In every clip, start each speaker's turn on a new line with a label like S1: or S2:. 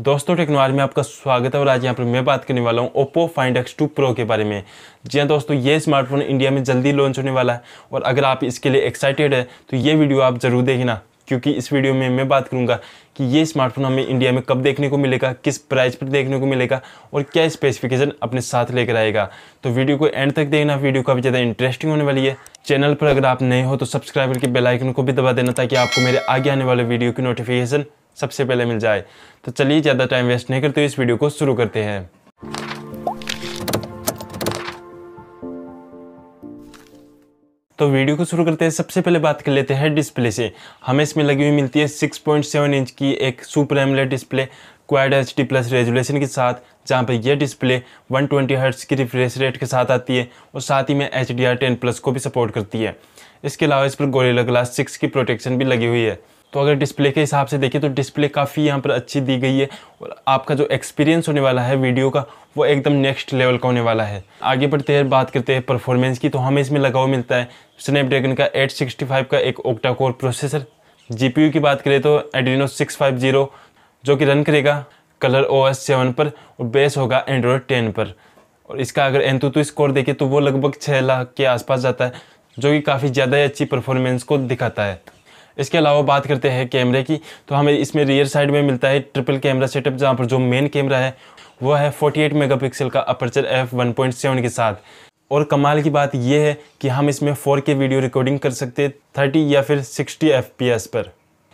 S1: दोस्तों टेक्नोलॉजी में आपका स्वागत है और आज यहाँ पर मैं बात करने वाला हूँ Oppo find X two pro के बारे में जी हाँ दोस्तों ये स्मार्टफोन इंडिया में जल्दी लॉन्च होने वाला है और अगर आप इसके लिए एक्साइटेड है तो ये वीडियो आप ज़रूर देखना क्योंकि इस वीडियो में मैं बात करूंगा कि ये स्मार्टफोन हमें इंडिया में कब देखने को मिलेगा किस प्राइस पर देखने को मिलेगा और क्या स्पेसिफिकेशन अपने साथ लेकर आएगा तो वीडियो को एंड तक देखना वीडियो काफ़ी ज़्यादा इंटरेस्टिंग होने वाली है चैनल पर अगर आप नए हो तो सब्सक्राइब करके बेलाइकन को भी दबा देना ताकि आपको मेरे आगे आने वाले वीडियो की नोटिफिकेशन सबसे पहले मिल जाए तो चलिए ज़्यादा टाइम वेस्ट नहीं करते हुए इस वीडियो को शुरू करते हैं तो वीडियो को शुरू करते हैं सबसे पहले बात कर लेते हैं डिस्प्ले से हमें इसमें लगी हुई मिलती है 6.7 इंच की एक super AMOLED display quad H D plus resolution के साथ जहाँ पर यह डिस्प्ले 120 ट्वेंटी हर्ट्स की रिफ्रेश रेट के साथ आती है और साथ ही में H D R ten plus को भी सपोर्ट करती है इसके अलावा इस पर गोरेला ग्लास सिक्स की प्रोटेक्शन भी लगी हुई है तो अगर डिस्प्ले के हिसाब से देखें तो डिस्प्ले काफ़ी यहाँ पर अच्छी दी गई है और आपका जो एक्सपीरियंस होने वाला है वीडियो का वो एकदम नेक्स्ट लेवल का होने वाला है आगे बढ़ते हैं बात करते हैं परफॉर्मेंस की तो हमें इसमें लगाव मिलता है स्नैपड्रैगन का 865 का एक ओक्टा कोर प्रोसेसर जीपीयू की बात करें तो एड्रीनो 650 जो कि रन करेगा कलर ओ एस सेवन पर और बेस होगा एंड्रॉयड टेन पर और इसका अगर एंतुतु स्कोर देखें तो वो लगभग छः लाख के आसपास जाता है जो कि काफ़ी ज़्यादा ही अच्छी परफॉर्मेंस को दिखाता है इसके अलावा बात करते हैं कैमरे की तो हमें इसमें रियर साइड में मिलता है ट्रिपल कैमरा सेटअप जहाँ पर जो मेन कैमरा है वह है 48 मेगापिक्सल का अपर्चर एफ 1.7 के साथ और कमाल की बात यह है कि हम इसमें 4K वीडियो रिकॉर्डिंग कर सकते हैं 30 या फिर 60 एफ पर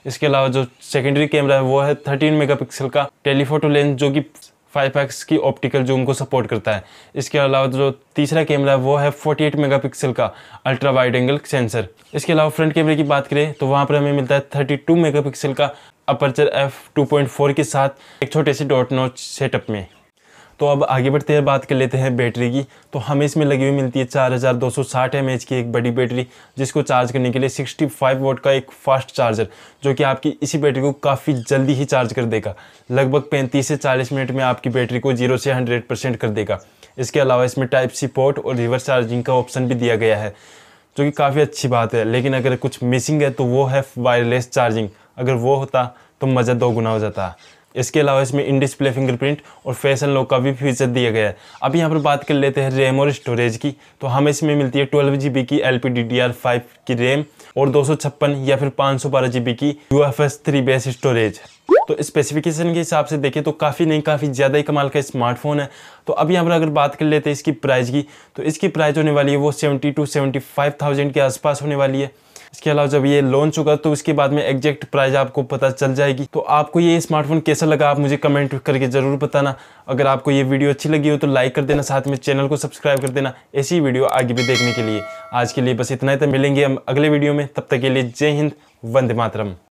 S1: इसके अलावा जो सेकेंडरी कैमरा है वो है मेगा पिक्सल का टेलीफोटो लेंस जो कि फाइव एक्स की ऑप्टिकल जूम को सपोर्ट करता है इसके अलावा जो तीसरा कैमरा है वो है 48 मेगापिक्सल का अल्ट्रा वाइड एंगल सेंसर इसके अलावा फ्रंट कैमरे की बात करें तो वहाँ पर हमें मिलता है 32 मेगापिक्सल का अपर्चर एफ 2.4 के साथ एक छोटे से डॉट नोच सेटअप में तो अब आगे बढ़ते हैं बात कर लेते हैं बैटरी की तो हमें इसमें लगी हुई मिलती है चार हज़ार दो सौ साठ एम एच की एक बड़ी बैटरी जिसको चार्ज करने के लिए सिक्सटी फाइव वोट का एक फास्ट चार्जर जो कि आपकी इसी बैटरी को काफ़ी जल्दी ही चार्ज कर देगा लगभग पैंतीस से चालीस मिनट में आपकी बैटरी को जीरो से हंड्रेड परसेंट कर देगा इसके अलावा इसमें टाइप सी पोर्ट और रिवर्स चार्जिंग का ऑप्शन भी दिया गया है जो कि काफ़ी अच्छी बात है लेकिन अगर कुछ मिसिंग है तो वो है वायरलेस चार्जिंग अगर वो होता तो मज़ा दो गुना हो जाता इसके अलावा इसमें इन डिस्प्ले फिंगरप्रिंट और फैसल लॉक का भी फीचर दिया गया है अब यहाँ पर बात कर लेते हैं रैम और स्टोरेज की तो हमें इसमें मिलती है ट्वेल्व जी की एल पी की रैम और दो या फिर पाँच सौ की U F S three base storage तो स्पेसिफिकेशन के हिसाब से देखें तो काफ़ी नहीं काफ़ी ज़्यादा ही कमाल का स्मार्टफोन है तो अब यहाँ पर अगर बात कर लेते हैं इसकी प्राइस की तो इसकी प्राइस होने वाली है वो seventy two seventy five thousand के आसपास होने वाली है इसके अलावा जब ये लॉन्च होगा तो उसके बाद में एग्जैक्ट प्राइस आपको पता चल जाएगी तो आपको ये स्मार्टफोन कैसा लगा आप मुझे कमेंट करके ज़रूर बताना अगर आपको ये वीडियो अच्छी लगी हो तो लाइक कर देना साथ में चैनल को सब्सक्राइब कर देना ऐसी वीडियो आगे भी देखने के लिए आज के लिए बस इतना ही तो मिलेंगे हम अगले वीडियो में तब तक के लिए जय हिंद वंदे मातरम